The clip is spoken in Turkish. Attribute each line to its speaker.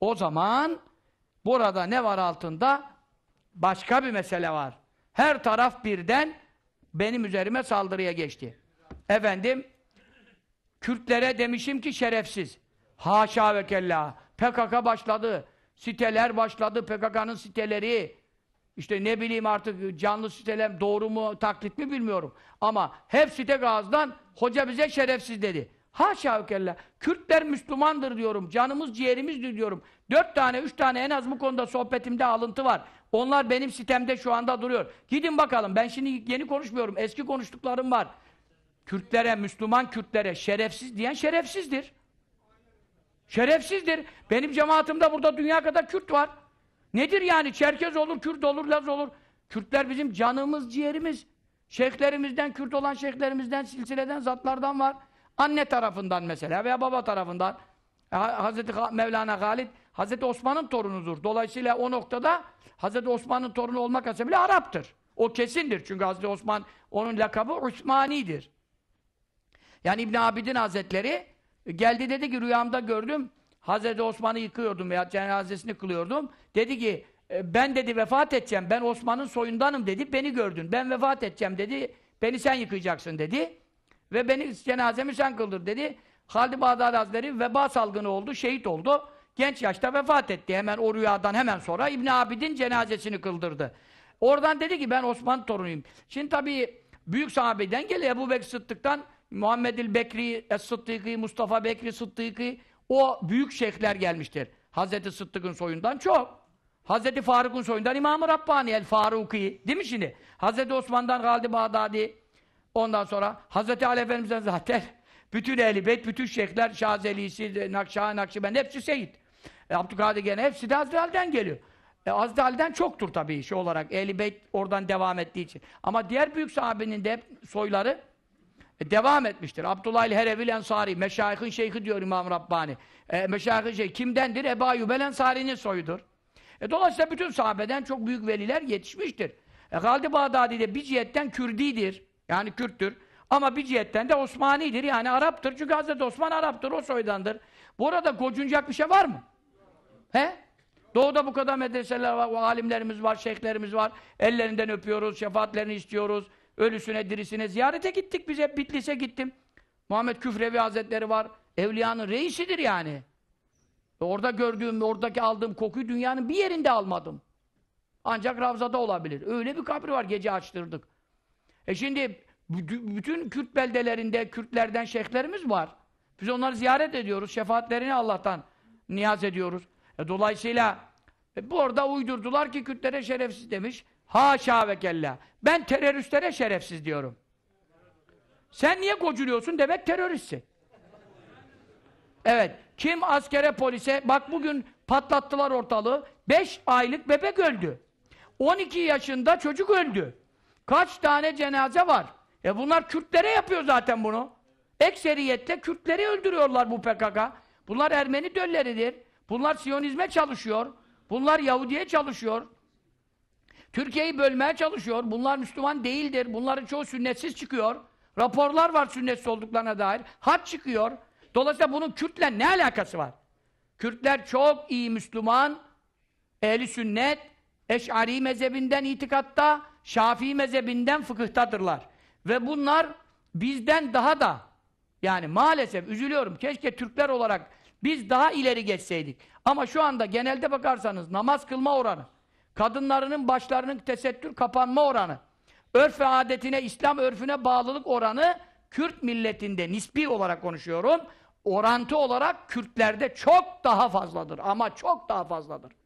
Speaker 1: O zaman burada ne var altında? Başka bir mesele var. Her taraf birden benim üzerime saldırıya geçti. Efendim, Kürtlere demişim ki şerefsiz. Haşa ve kella. PKK başladı. Siteler başladı. PKK'nın siteleri. İşte ne bileyim artık canlı siteler doğru mu taklit mi bilmiyorum. Ama hep site gazdan hoca bize şerefsiz dedi. Haşa kella. Kürtler Müslümandır diyorum. Canımız ciğerimizdir diyorum. Dört tane, üç tane en az bu konuda sohbetimde alıntı var. Onlar benim sitemde şu anda duruyor. Gidin bakalım. Ben şimdi yeni konuşmuyorum. Eski konuştuklarım var. Kürtlere, Müslüman Kürtlere şerefsiz diyen şerefsizdir. Şerefsizdir. Benim cemaatimde burada dünya kadar Kürt var. Nedir yani? Çerkez olur, Kürt olur, Laz olur. Kürtler bizim canımız, ciğerimiz. Şeyhlerimizden, Kürt olan şeyhlerimizden, silsileden, zatlardan var. Anne tarafından mesela veya baba tarafından. Hazreti Mevlana Galit Hazreti Osman'ın torunudur. Dolayısıyla o noktada Hazreti Osman'ın torunu olmak hasebiyle Arap'tır. O kesindir. Çünkü Hazreti Osman onun lakabı Osmani'dir. Yani İbn Abidin Hazretleri geldi dedi ki rüyamda gördüm. Hazreti Osman'ı yıkıyordum veya cenazesini kılıyordum. Dedi ki e, ben dedi vefat edeceğim. Ben Osman'ın soyundanım dedi. Beni gördün. Ben vefat edeceğim dedi. Beni sen yıkayacaksın dedi. Ve beni cenazemi sen kıldır dedi. Halid-i Bağdadi Hazretleri veba salgını oldu, şehit oldu. Genç yaşta vefat etti. Hemen o rüyadan hemen sonra İbn Abidin cenazesini kıldırdı. Oradan dedi ki ben Osman torunuyum. Şimdi tabii büyük sahabeden geliyor Ebu Bekir Sıddık'tan Muhammedil Bekri, Es-Sıddıkî, Mustafa Bekri Sıddıkî o büyük şeyhler gelmiştir. Hazreti Sıddık'ın soyundan çok. Hazreti Faruk'un soyundan İmam-ı Rabbani El-Faruki. Değil mi şimdi? Hazreti Osman'dan Halid-i Bağdadi, Ondan sonra Hazreti Ali Efendimiz'den zaten bütün ehli beyt, bütün şeyhler, Şazelisi, Nakşa, Nakşibend hepsi Seyyid. E, Abdülkadir gene hepsi de Hazreti Ali'den geliyor. E, Hazreti Ali'den çoktur tabii şey olarak. Ehli beyt oradan devam ettiği için. Ama diğer büyük sahabenin de soyları e, devam etmiştir. Abdullah el Herevil Ensari, Meşayihin Şeyhi diyor İmam Rabbani. E, Meşayihin Şeyhi kimdendir? Ebu Ayyubel Ensari'nin soyudur. E, dolayısıyla bütün sahabeden çok büyük veliler yetişmiştir. E, Galdi Bağdadi de bir cihetten Kürdidir. Yani Kürttür. Ama bir cihetten de Osmani'dir yani Arap'tır. Çünkü Hazreti Osman Arap'tır, o soydandır. Bu arada gocunacak bir şey var mı? He? Doğuda bu kadar medreseler var, alimlerimiz var, şeyhlerimiz var. Ellerinden öpüyoruz, şefaatlerini istiyoruz. Ölüsüne, dirisine ziyarete gittik bize Bitlis'e gittim. Muhammed Küfrevi Hazretleri var. Evliyanın reisidir yani. E orada gördüğüm, oradaki aldığım kokuyu dünyanın bir yerinde almadım. Ancak Ravza'da olabilir. Öyle bir kabri var gece açtırdık. E şimdi bütün Kürt beldelerinde Kürtlerden şeyhlerimiz var. Biz onları ziyaret ediyoruz. Şefaatlerini Allah'tan niyaz ediyoruz. E dolayısıyla e, bu orada uydurdular ki Kürtlere şerefsiz demiş. Haşa ve kella. Ben teröristlere şerefsiz diyorum. Sen niye goculuyorsun? Demek teröristsin. Evet. Kim askere polise? Bak bugün patlattılar ortalığı. 5 aylık bebek öldü. 12 yaşında çocuk öldü. Kaç tane cenaze var? E bunlar Kürtlere yapıyor zaten bunu. Ekseriyette Kürtleri öldürüyorlar bu PKK. Bunlar Ermeni dölleridir. Bunlar Siyonizme çalışıyor. Bunlar Yahudiye çalışıyor. Türkiye'yi bölmeye çalışıyor. Bunlar Müslüman değildir. Bunların çoğu sünnetsiz çıkıyor. Raporlar var sünnetsiz olduklarına dair. Hat çıkıyor. Dolayısıyla bunun Kürt'le ne alakası var? Kürtler çok iyi Müslüman, ehli sünnet, Eş'ari mezhebinden itikatta, Şafii mezhebinden fıkıhtadırlar. Ve bunlar bizden daha da yani maalesef üzülüyorum. Keşke Türkler olarak biz daha ileri geçseydik. Ama şu anda genelde bakarsanız namaz kılma oranı, kadınlarının başlarının tesettür kapanma oranı, örf ve adetine, İslam örfüne bağlılık oranı Kürt milletinde nispi olarak konuşuyorum. Orantı olarak Kürtlerde çok daha fazladır ama çok daha fazladır.